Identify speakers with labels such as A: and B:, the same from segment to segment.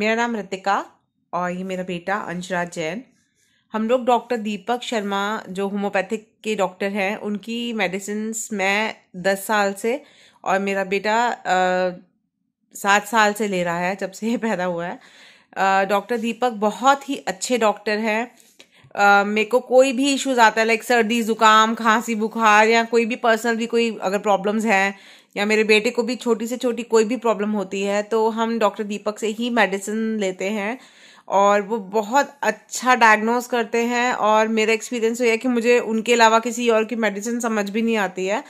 A: मेरा नाम रितिका और ये मेरा बेटा अंशराज जैन हम लोग डॉक्टर दीपक शर्मा जो होम्योपैथिक के डॉक्टर हैं उनकी मेडिसिन मैं दस साल से और मेरा बेटा सात साल से ले रहा है जब से ये पैदा हुआ है डॉक्टर दीपक बहुत ही अच्छे डॉक्टर हैं मेरे को कोई भी इश्यूज आता है लाइक सर्दी जुकाम खांसी बुखार या कोई भी पर्सनल भी कोई अगर प्रॉब्लम्स हैं या मेरे बेटे को भी छोटी से छोटी कोई भी प्रॉब्लम होती है तो हम डॉक्टर दीपक से ही मेडिसिन लेते हैं और वो बहुत अच्छा डायग्नोज करते हैं और मेरा एक्सपीरियंस तो ये है कि मुझे उनके अलावा किसी और की मेडिसिन समझ भी नहीं आती है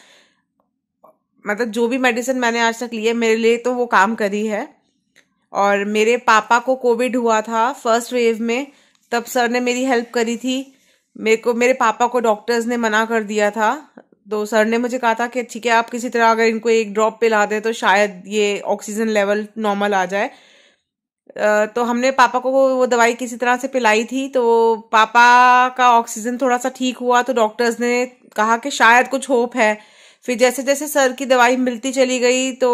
A: मतलब जो भी मेडिसिन मैंने आज तक ली है मेरे लिए तो वो काम करी है और मेरे पापा को कोविड हुआ था फर्स्ट वेव में तब सर ने मेरी हेल्प करी थी मेरे को मेरे पापा को डॉक्टर्स ने मना कर दिया था तो सर ने मुझे कहा था कि ठीक है आप किसी तरह अगर इनको एक ड्रॉप पिला दें तो शायद ये ऑक्सीजन लेवल नॉर्मल आ जाए तो हमने पापा को वो दवाई किसी तरह से पिलाई थी तो पापा का ऑक्सीजन थोड़ा सा ठीक हुआ तो डॉक्टर्स ने कहा कि शायद कुछ होप है फिर जैसे जैसे सर की दवाई मिलती चली गई तो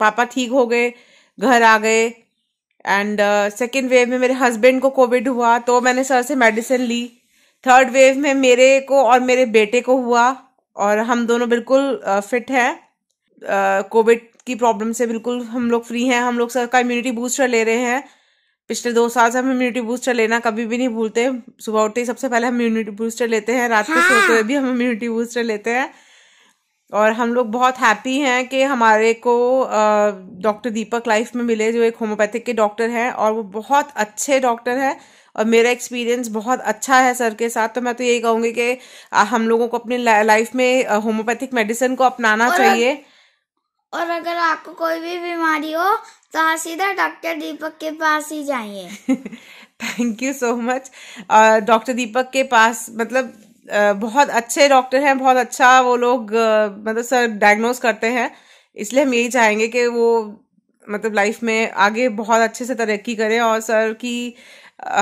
A: पापा ठीक हो गए घर आ गए एंड सेकेंड वेव में मेरे हस्बैंड को कोविड हुआ तो मैंने सर से मेडिसिन ली थर्ड वेव में मेरे को और मेरे बेटे को हुआ और हम दोनों बिल्कुल फिट uh, हैं कोविड uh, की प्रॉब्लम से बिल्कुल हम लोग फ्री हैं हम लोग सर का इम्यूनिटी बूस्टर ले रहे हैं पिछले दो साल से हम इम्यूनिटी बूस्टर लेना कभी भी नहीं भूलते सुबह उठते ही सबसे पहले हम इम्यूनिटी बूस्टर लेते हैं रात को हाँ। सोते हुए भी हम इम्यूनिटी बूस्टर लेते हैं और हम लोग बहुत हैप्पी हैं कि हमारे को डॉक्टर दीपक लाइफ में मिले जो एक होम्योपैथिक के डॉक्टर हैं और वो बहुत अच्छे डॉक्टर हैं और मेरा एक्सपीरियंस बहुत अच्छा है सर के साथ तो मैं तो यही कहूँगी कि हम लोगों को अपनी लाइफ में होम्योपैथिक मेडिसिन को अपनाना और चाहिए और अगर आपको कोई भी बीमारी हो तो आप सीधा डॉक्टर दीपक के पास ही जाइए thank you so much doctor Deepak के पास मतलब बहुत अच्छे डॉक्टर हैं बहुत अच्छा वो लोग मतलब सर डायग्नोज करते हैं इसलिए हम यही चाहेंगे कि वो मतलब लाइफ में आगे बहुत अच्छे से तरक्की करें और सर की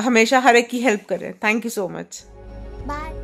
A: हमेशा हर एक की हेल्प करें thank you so much bye